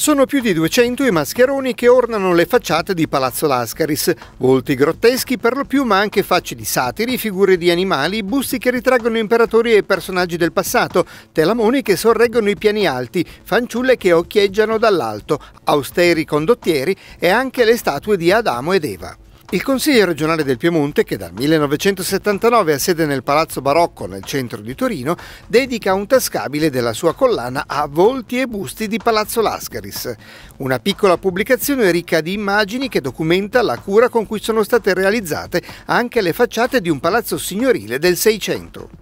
Sono più di 200 i mascheroni che ornano le facciate di Palazzo Lascaris, volti grotteschi per lo più ma anche facce di satiri, figure di animali, busti che ritraggono imperatori e personaggi del passato, telamoni che sorreggono i piani alti, fanciulle che occhieggiano dall'alto, austeri condottieri e anche le statue di Adamo ed Eva. Il Consiglio regionale del Piemonte, che dal 1979 ha sede nel Palazzo Barocco nel centro di Torino, dedica un tascabile della sua collana a Volti e busti di Palazzo Lascaris, una piccola pubblicazione ricca di immagini che documenta la cura con cui sono state realizzate anche le facciate di un palazzo signorile del Seicento.